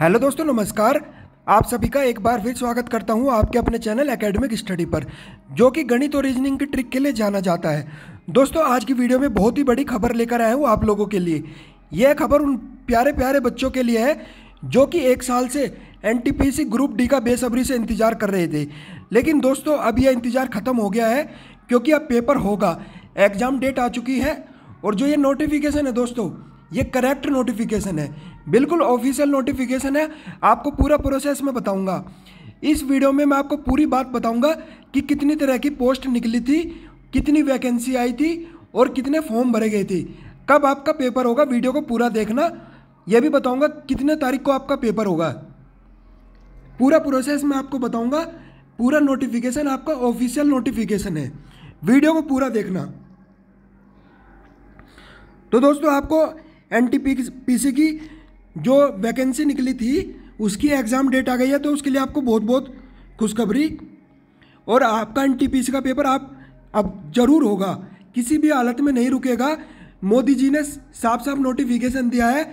hello दोस्तों नमस्कार आप सभी का एक बार फिर स्वागत करता हूं आपके अपने चैनल एकेडमिक स्टडी पर जो कि गणित और रीजनिंग की ट्रिक के लिए जाना जाता है दोस्तों आज की वीडियो में बहुत ही बड़ी खबर लेकर आया हूं आप लोगों के लिए यह खबर उन प्यारे प्यारे बच्चों के लिए है जो कि एक साल से एन ग्रुप डी का बेसब्री से इंतज़ार कर रहे थे लेकिन दोस्तों अब यह इंतज़ार ख़त्म हो गया है क्योंकि अब पेपर होगा एग्ज़ाम डेट आ चुकी है और जो ये नोटिफिकेशन है दोस्तों ये करेक्ट नोटिफिकेशन है बिल्कुल ऑफिशियल नोटिफिकेशन है आपको पूरा प्रोसेस मैं बताऊंगा इस वीडियो में मैं आपको पूरी बात बताऊंगा कि कितनी तरह की पोस्ट निकली थी कितनी वैकेंसी आई थी और कितने फॉर्म भरे गए थे कब आपका पेपर होगा वीडियो को पूरा देखना यह भी बताऊंगा कितने तारीख को आपका पेपर होगा पूरा प्रोसेस मैं आपको बताऊंगा पूरा नोटिफिकेशन आपका ऑफिशियल नोटिफिकेशन है वीडियो को पूरा देखना तो दोस्तों आपको एन टी की जो वैकेंसी निकली थी उसकी एग्ज़ाम डेट आ गई है तो उसके लिए आपको बहुत बहुत खुशखबरी और आपका एन का पेपर आप अब जरूर होगा किसी भी हालत में नहीं रुकेगा मोदी जी ने साफ साफ नोटिफिकेशन दिया है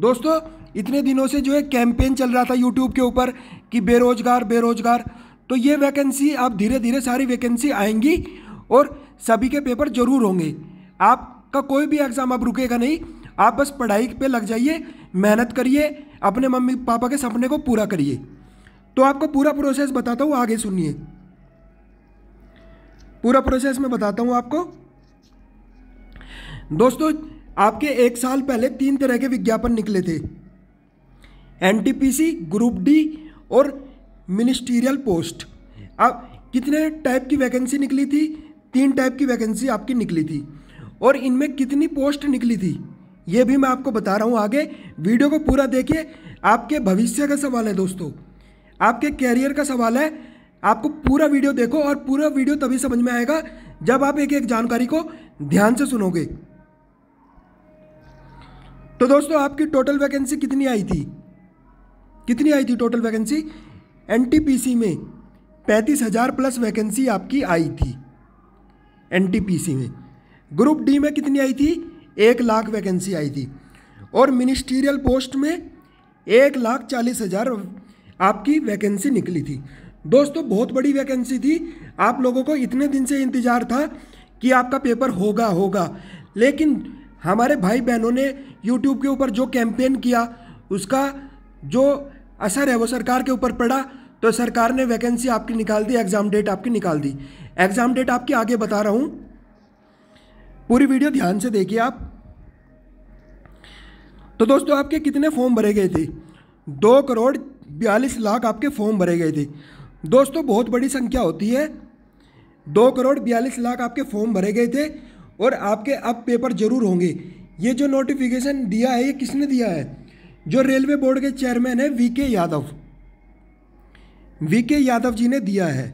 दोस्तों इतने दिनों से जो है कैंपेन चल रहा था यूट्यूब के ऊपर कि बेरोजगार बेरोजगार तो ये वैकेंसी अब धीरे धीरे सारी वैकेंसी आएंगी और सभी के पेपर जरूर होंगे आपका कोई भी एग्ज़ाम अब रुकेगा नहीं आप बस पढ़ाई पे लग जाइए मेहनत करिए अपने मम्मी पापा के सपने को पूरा करिए तो आपको पूरा प्रोसेस बताता हूँ आगे सुनिए पूरा प्रोसेस मैं बताता हूँ आपको दोस्तों आपके एक साल पहले तीन तरह के विज्ञापन निकले थे एन ग्रुप डी और मिनिस्ट्रियल पोस्ट अब कितने टाइप की वैकेंसी निकली थी तीन टाइप की वैकेंसी आपकी निकली थी और इनमें कितनी पोस्ट निकली थी ये भी मैं आपको बता रहा हूँ आगे वीडियो को पूरा देखिए आपके भविष्य का सवाल है दोस्तों आपके कैरियर का सवाल है आपको पूरा वीडियो देखो और पूरा वीडियो तभी समझ में आएगा जब आप एक एक जानकारी को ध्यान से सुनोगे तो दोस्तों आपकी टोटल वैकेंसी कितनी आई थी कितनी आई थी टोटल वैकेंसी एनटीपीसी में पैंतीस हज़ार प्लस वैकेंसी आपकी आई थी एनटीपीसी में ग्रुप डी में कितनी आई थी एक लाख वैकेंसी आई थी और मिनिस्ट्रियल पोस्ट में एक लाख चालीस हज़ार आपकी वैकेंसी निकली थी दोस्तों बहुत बड़ी वैकेंसी थी आप लोगों को इतने दिन से इंतज़ार था कि आपका पेपर होगा होगा लेकिन हमारे भाई बहनों ने यूट्यूब के ऊपर जो कैंपेन किया उसका जो असर है वो सरकार के ऊपर पड़ा तो सरकार ने वैकेंसी आपकी निकाल दी एग्ज़ाम डेट आपकी निकाल दी एग्ज़ाम डेट आपकी आगे बता रहा हूँ पूरी वीडियो ध्यान से देखिए आप तो दोस्तों आपके कितने फॉर्म भरे गए थे दो करोड़ बयालीस लाख आपके फॉर्म भरे गए थे दोस्तों बहुत बड़ी संख्या होती है दो करोड़ बयालीस लाख आपके फॉर्म भरे गए थे और आपके अब पेपर जरूर होंगे ये जो नोटिफिकेशन दिया है ये किसने दिया है जो रेलवे बोर्ड के चेयरमैन है V K Yadav we K Yadav जी ने दिया है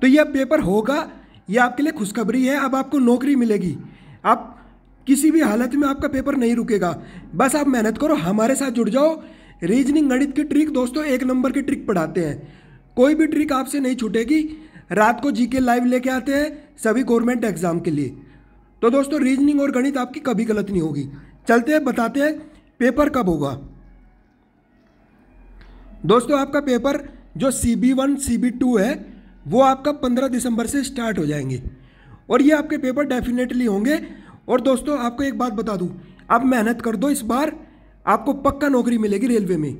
तो यह पेपर होगा ये आपके लिए खुशखबरी है अब आपको नौकरी मिलेगी आप किसी भी हालत में आपका पेपर नहीं रुकेगा बस आप मेहनत करो हमारे साथ जुड़ जाओ रीजनिंग गणित की ट्रिक दोस्तों एक नंबर की ट्रिक पढ़ाते हैं कोई भी ट्रिक आपसे नहीं छूटेगी रात को जीके लाइव लेके आते हैं सभी गवर्नमेंट एग्जाम के लिए तो दोस्तों रीजनिंग और गणित आपकी कभी गलत नहीं होगी चलते हैं बताते हैं पेपर कब होगा दोस्तों आपका पेपर जो C B one C B two है वो आपका पंद्रह दिसंबर से स्टार्ट हो जाएंगे और ये आपके पेपर डेफिनेटली होंगे और दोस्तों आपको एक बात बता दूँ आप मेहनत कर दो इस बार आपको पक्का नौकरी मिलेगी रेलवे में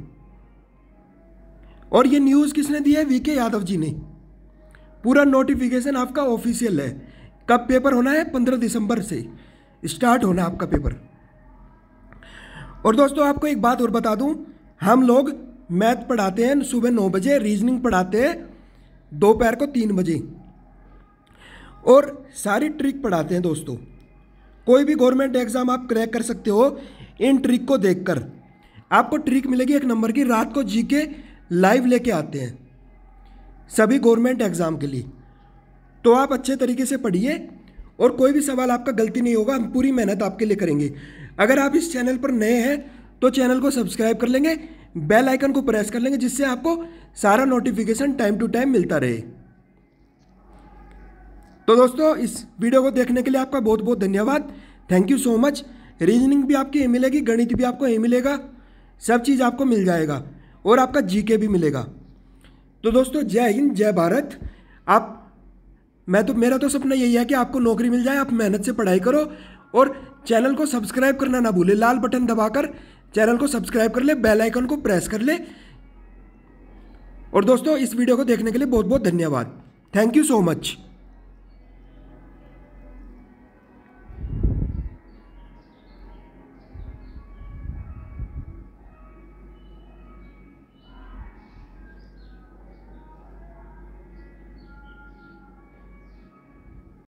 और ये न्यूज़ किसने दी है वीके यादव जी ने पूरा नोटिफिकेशन आपका ऑफिशियल है कब पेपर होना है पंद्रह दिसंबर से स्टार्ट होना आपका पेपर और दोस्तों आपको एक बात और बता दूं हम लोग मैथ पढ़ाते हैं सुबह नौ बजे रीजनिंग पढ़ाते हैं दोपहर को तीन बजे और सारी ट्रिक पढ़ाते हैं दोस्तों कोई भी गवर्नमेंट एग्ज़ाम आप क्रैक कर सकते हो इन ट्रिक को देखकर आपको ट्रिक मिलेगी एक नंबर की रात को जी के लाइव लेके आते हैं सभी गवर्नमेंट एग्ज़ाम के लिए तो आप अच्छे तरीके से पढ़िए और कोई भी सवाल आपका गलती नहीं होगा हम पूरी मेहनत आपके लिए करेंगे अगर आप इस चैनल पर नए हैं तो चैनल को सब्सक्राइब कर लेंगे बेल आइकन को प्रेस कर लेंगे जिससे आपको सारा नोटिफिकेशन टाइम टू टाइम मिलता रहे तो दोस्तों इस वीडियो को देखने के लिए आपका बहुत बहुत धन्यवाद thank you so much reasoning भी आपकी यही मिलेगी गणित भी आपको यही मिलेगा सब चीज़ आपको मिल जाएगा और आपका जीके भी मिलेगा तो दोस्तों जय हिंद जय भारत आप मैं तो मेरा तो सपना यही है कि आपको नौकरी मिल जाए आप मेहनत से पढ़ाई करो और चैनल को सब्सक्राइब करना ना भूले लाल बटन दबाकर चैनल को सब्सक्राइब कर ले बेल आइकन को प्रेस कर ले और दोस्तों इस वीडियो को देखने के लिए बहुत बहुत धन्यवाद थैंक यू सो मच